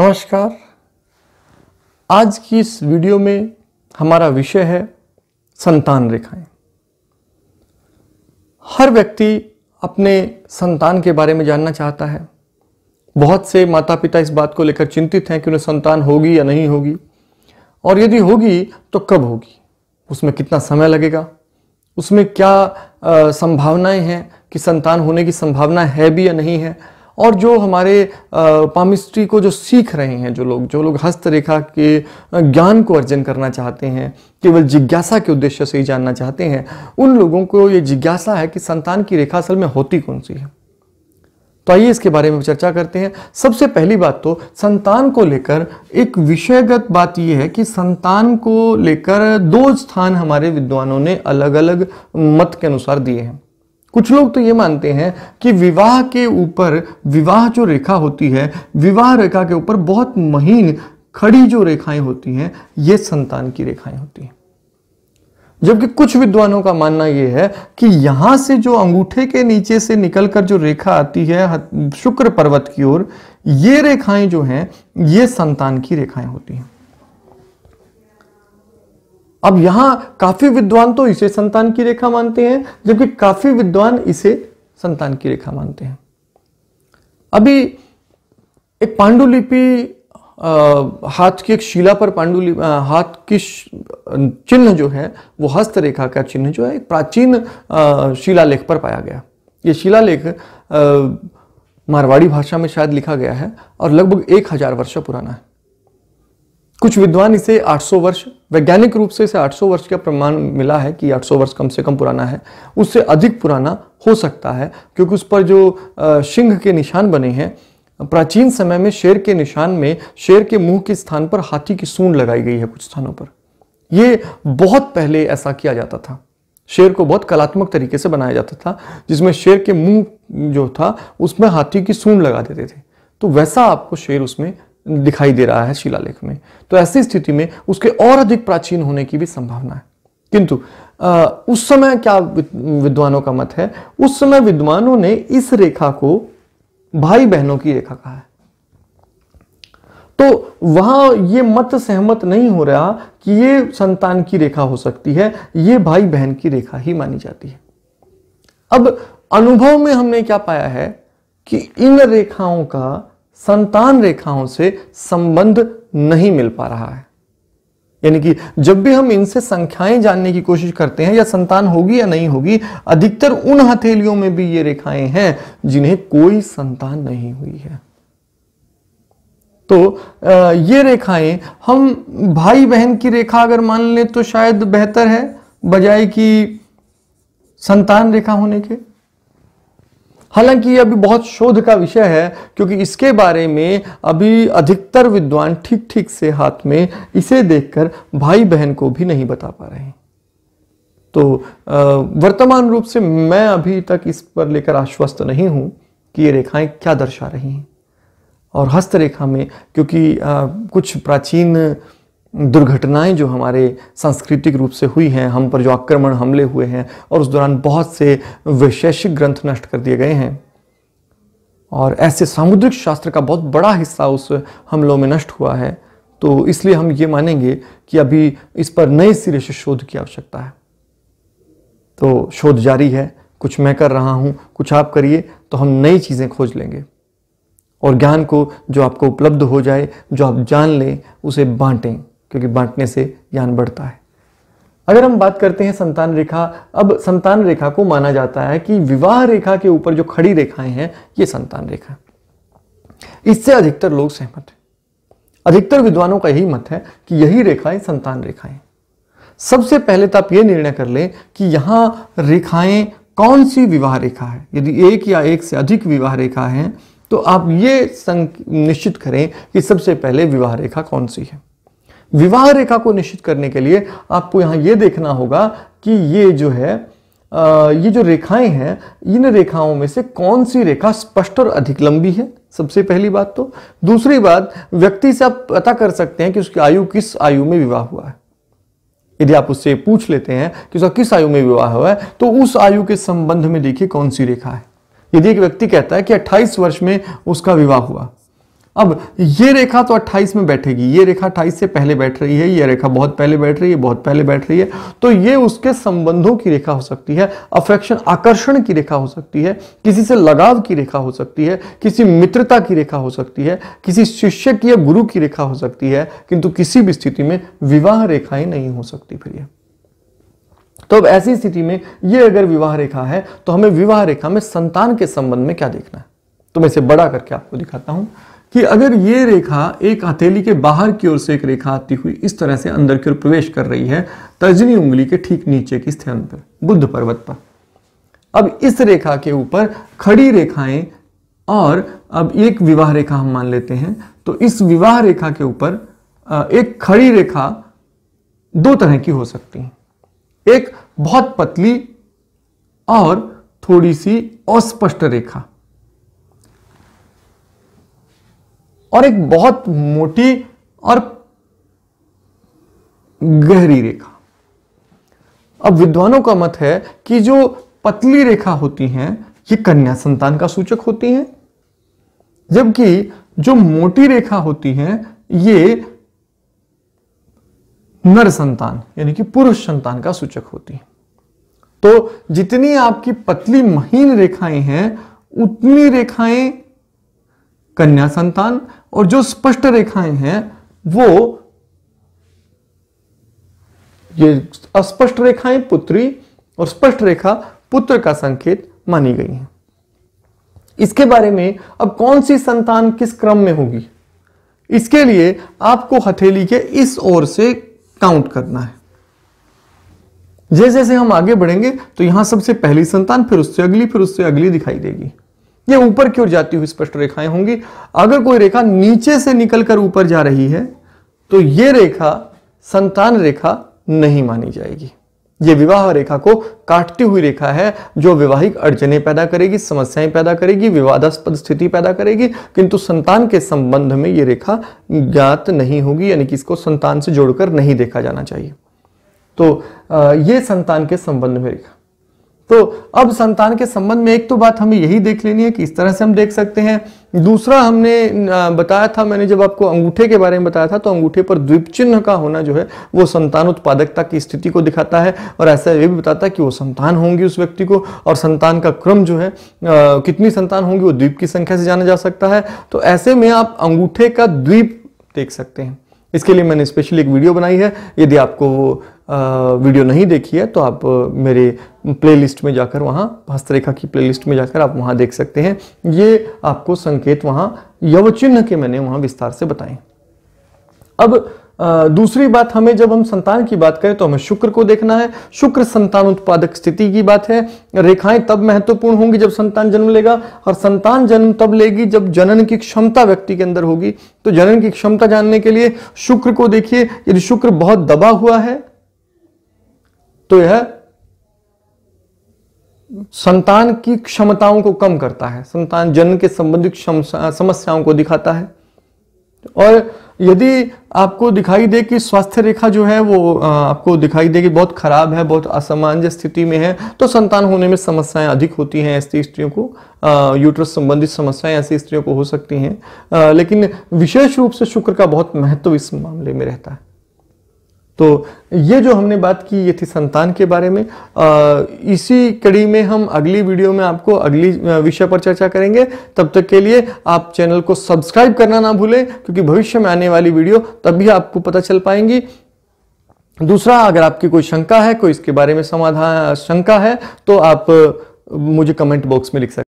नमस्कार आज की इस वीडियो में हमारा विषय है संतान रेखाएं हर व्यक्ति अपने संतान के बारे में जानना चाहता है बहुत से माता पिता इस बात को लेकर चिंतित हैं कि उन्हें संतान होगी या नहीं होगी और यदि होगी तो कब होगी उसमें कितना समय लगेगा उसमें क्या संभावनाएं हैं कि संतान होने की संभावना है भी या नहीं है और जो हमारे पामिस्ट्री को जो सीख रहे हैं जो लोग जो लोग हस्तरेखा के ज्ञान को अर्जन करना चाहते हैं केवल जिज्ञासा के उद्देश्य से ही जानना चाहते हैं उन लोगों को ये जिज्ञासा है कि संतान की रेखा असल में होती कौन सी है तो आइए इसके बारे में चर्चा करते हैं सबसे पहली बात तो संतान को लेकर एक विषयगत बात यह है कि संतान को लेकर दो स्थान हमारे विद्वानों ने अलग अलग मत के अनुसार दिए हैं कुछ लोग तो ये मानते हैं कि विवाह के ऊपर विवाह जो रेखा होती है विवाह रेखा के ऊपर बहुत महीन खड़ी जो रेखाएं होती हैं ये संतान की रेखाएं होती हैं जबकि कुछ विद्वानों का मानना यह है कि यहां से जो अंगूठे के नीचे से निकलकर जो रेखा आती है शुक्र पर्वत की ओर ये रेखाएं जो हैं ये संतान की रेखाएं होती हैं अब यहां काफी विद्वान तो इसे संतान की रेखा मानते हैं जबकि काफी विद्वान इसे संतान की रेखा मानते हैं अभी एक पांडुलिपि हाथ की एक शिला पर पांडुलिपि हाथ की चिन्ह जो है वो हस्तरेखा का चिन्ह जो है एक प्राचीन शिलालेख पर पाया गया ये शिलालेख मारवाड़ी भाषा में शायद लिखा गया है और लगभग एक हजार वर्ष पुराना है कुछ विद्वान इसे 800 वर्ष वैज्ञानिक रूप से इसे 800 वर्ष का प्रमाण मिला है कि 800 वर्ष कम से कम पुराना है उससे अधिक पुराना हो सकता है क्योंकि उस पर जो सिंह के निशान बने हैं प्राचीन समय में शेर के निशान में शेर के मुंह के स्थान पर हाथी की सूंड लगाई गई है कुछ स्थानों पर ये बहुत पहले ऐसा किया जाता था शेर को बहुत कलात्मक तरीके से बनाया जाता था जिसमें शेर के मुंह जो था उसमें हाथी की सूंड लगा देते थे तो वैसा आपको शेर उसमें दिखाई दे रहा है शिलालेख में तो ऐसी स्थिति में उसके और अधिक प्राचीन होने की भी संभावना है किंतु उस समय क्या विद्वानों का मत है उस समय विद्वानों ने इस रेखा को भाई बहनों की रेखा कहा है तो वहां ये मत सहमत नहीं हो रहा कि ये संतान की रेखा हो सकती है ये भाई बहन की रेखा ही मानी जाती है अब अनुभव में हमने क्या पाया है कि इन रेखाओं का संतान रेखाओं से संबंध नहीं मिल पा रहा है यानी कि जब भी हम इनसे संख्याएं जानने की कोशिश करते हैं या संतान होगी या नहीं होगी अधिकतर उन हथेलियों में भी ये रेखाएं हैं जिन्हें कोई संतान नहीं हुई है तो ये रेखाएं हम भाई बहन की रेखा अगर मान लें तो शायद बेहतर है बजाय कि संतान रेखा होने के हालांकि ये अभी बहुत शोध का विषय है क्योंकि इसके बारे में अभी अधिकतर विद्वान ठीक ठीक से हाथ में इसे देखकर भाई बहन को भी नहीं बता पा रहे हैं तो वर्तमान रूप से मैं अभी तक इस पर लेकर आश्वस्त नहीं हूं कि ये रेखाएं क्या दर्शा रही हैं और हस्तरेखा में क्योंकि कुछ प्राचीन दुर्घटनाएं जो हमारे सांस्कृतिक रूप से हुई हैं हम पर जो आक्रमण हमले हुए हैं और उस दौरान बहुत से वैशेषिक ग्रंथ नष्ट कर दिए गए हैं और ऐसे सामुद्रिक शास्त्र का बहुत बड़ा हिस्सा उस हमलों में नष्ट हुआ है तो इसलिए हम ये मानेंगे कि अभी इस पर नए सिरे से शोध की आवश्यकता है तो शोध जारी है कुछ मैं कर रहा हूँ कुछ आप करिए तो हम नई चीज़ें खोज लेंगे और ज्ञान को जो आपको उपलब्ध हो जाए जो आप जान लें उसे बांटें क्योंकि बांटने से ज्ञान बढ़ता है अगर हम बात करते हैं संतान रेखा अब संतान रेखा को माना जाता है कि विवाह रेखा के ऊपर जो खड़ी रेखाएं हैं ये संतान रेखा इससे अधिकतर लोग सहमत हैं अधिकतर विद्वानों का यही मत है कि यही रेखाएं संतान रेखाएं सबसे पहले तो आप ये निर्णय कर लें कि यहां रेखाएं कौन सी विवाह रेखा है यदि एक या एक से अधिक विवाह रेखा है तो आप ये निश्चित करें कि सबसे पहले विवाह रेखा कौन सी है विवाह रेखा को निश्चित करने के लिए आपको यहां यह देखना होगा कि ये जो है ये जो रेखाएं हैं इन रेखाओं में से कौन सी रेखा स्पष्ट और अधिक लंबी है सबसे पहली बात तो दूसरी बात व्यक्ति से आप पता कर सकते हैं कि उसकी आयु किस आयु में विवाह हुआ है यदि आप उससे पूछ लेते हैं कि उसका किस आयु में विवाह हुआ है तो उस आयु के संबंध में देखिए कौन सी रेखा है यदि एक व्यक्ति कहता है कि 28 वर्ष में उसका विवाह हुआ अब ये रेखा तो 28 में बैठेगी ये रेखा 28 से पहले बैठ रही है ये रेखा बहुत पहले बैठ रही है बहुत पहले बैठ रही है तो ये उसके संबंधों की रेखा हो सकती है अफेक्शन आकर्षण की रेखा हो सकती है किसी से लगाव की रेखा हो सकती है किसी मित्रता की रेखा हो सकती है किसी शिष्य की या गुरु की रेखा हो सकती है किंतु किसी भी स्थिति में विवाह रेखाएं नहीं हो सकती फिर यह तो अब ऐसी स्थिति में ये अगर विवाह रेखा है तो हमें विवाह रेखा में संतान के संबंध में क्या देखना है तो मैं इसे बड़ा करके आपको दिखाता हूं कि अगर ये रेखा एक हथेली के बाहर की ओर से एक रेखा आती हुई इस तरह से अंदर की ओर प्रवेश कर रही है तर्जनी उंगली के ठीक नीचे की स्थान पर बुद्ध पर्वत पर अब इस रेखा के ऊपर खड़ी रेखाएं और अब एक विवाह रेखा हम मान लेते हैं तो इस विवाह रेखा के ऊपर एक खड़ी रेखा दो तरह की हो सकती है एक बहुत पतली और थोड़ी सी अस्पष्ट रेखा और एक बहुत मोटी और गहरी रेखा अब विद्वानों का मत है कि जो पतली रेखा होती हैं ये कन्या संतान का सूचक होती हैं जबकि जो मोटी रेखा होती हैं ये नर संतान यानी कि पुरुष संतान का सूचक होती है तो जितनी आपकी पतली महीन रेखाएं हैं उतनी रेखाएं कन्या संतान और जो स्पष्ट रेखाएं हैं वो ये अस्पष्ट रेखाएं पुत्री और स्पष्ट रेखा पुत्र का संकेत मानी गई है इसके बारे में अब कौन सी संतान किस क्रम में होगी इसके लिए आपको हथेली के इस ओर से काउंट करना है जैसे जैसे हम आगे बढ़ेंगे तो यहां सबसे पहली संतान फिर उससे अगली फिर उससे अगली दिखाई देगी ये ऊपर की ओर जाती हुई स्पष्ट रेखाएं होंगी अगर कोई रेखा नीचे से निकलकर ऊपर जा रही है तो ये रेखा संतान रेखा नहीं मानी जाएगी ये विवाह रेखा को काटती हुई रेखा है जो विवाहिक अड़चने पैदा करेगी समस्याएं पैदा करेगी विवादास्पद स्थिति पैदा करेगी किंतु संतान के संबंध में यह रेखा ज्ञात नहीं होगी यानी कि इसको संतान से जोड़कर नहीं देखा जाना चाहिए तो ये संतान के संबंध में रेखा तो अब संतान के संबंध में एक तो बात हमें यही देख लेनी है कि इस तरह से हम देख सकते हैं दूसरा हमने बताया था मैंने जब आपको अंगूठे के बारे में बताया था तो अंगूठे पर द्वीप चिन्ह का होना जो है वो संतान उत्पादकता की स्थिति को दिखाता है और ऐसा ये भी बताता है कि वो संतान होंगी उस व्यक्ति को और संतान का क्रम जो है आ, कितनी संतान होंगी वो द्वीप की संख्या से जाना जा सकता है तो ऐसे में आप अंगूठे का द्वीप देख सकते हैं इसके लिए मैंने स्पेशली एक वीडियो बनाई है यदि आपको वीडियो नहीं देखी है तो आप मेरे प्लेलिस्ट में जाकर वहाँ हस्तरेखा की प्लेलिस्ट में जाकर आप वहाँ देख सकते हैं ये आपको संकेत वहाँ यवचिन्ह के मैंने वहाँ विस्तार से बताए अब दूसरी बात हमें जब हम संतान की बात करें तो हमें शुक्र को देखना है शुक्र संतान उत्पादक स्थिति की बात है रेखाएं तब महत्वपूर्ण होंगी जब संतान जन्म लेगा और संतान जन्म तब लेगी जब जनन की क्षमता व्यक्ति के अंदर होगी तो जनन की क्षमता जानने के लिए शुक्र को देखिए यदि शुक्र बहुत दबा हुआ है तो यह संतान की क्षमताओं को कम करता है संतान जन्म के संबंधित समस्याओं को दिखाता है और यदि आपको दिखाई दे कि स्वास्थ्य रेखा जो है वो आपको दिखाई दे कि बहुत खराब है बहुत असामान्य स्थिति में है तो संतान होने में समस्याएं अधिक होती हैं ऐसी स्त्रियों को यूट्रस संबंधित समस्याएं ऐसी स्त्रियों को हो सकती हैं लेकिन विशेष रूप से शुक्र का बहुत महत्व इस मामले में रहता है तो ये जो हमने बात की ये थी संतान के बारे में आ, इसी कड़ी में हम अगली वीडियो में आपको अगली विषय पर चर्चा करेंगे तब तक के लिए आप चैनल को सब्सक्राइब करना ना भूलें क्योंकि भविष्य में आने वाली वीडियो तभी आपको पता चल पाएंगी दूसरा अगर आपकी कोई शंका है कोई इसके बारे में समाधान शंका है तो आप मुझे कमेंट बॉक्स में लिख सकते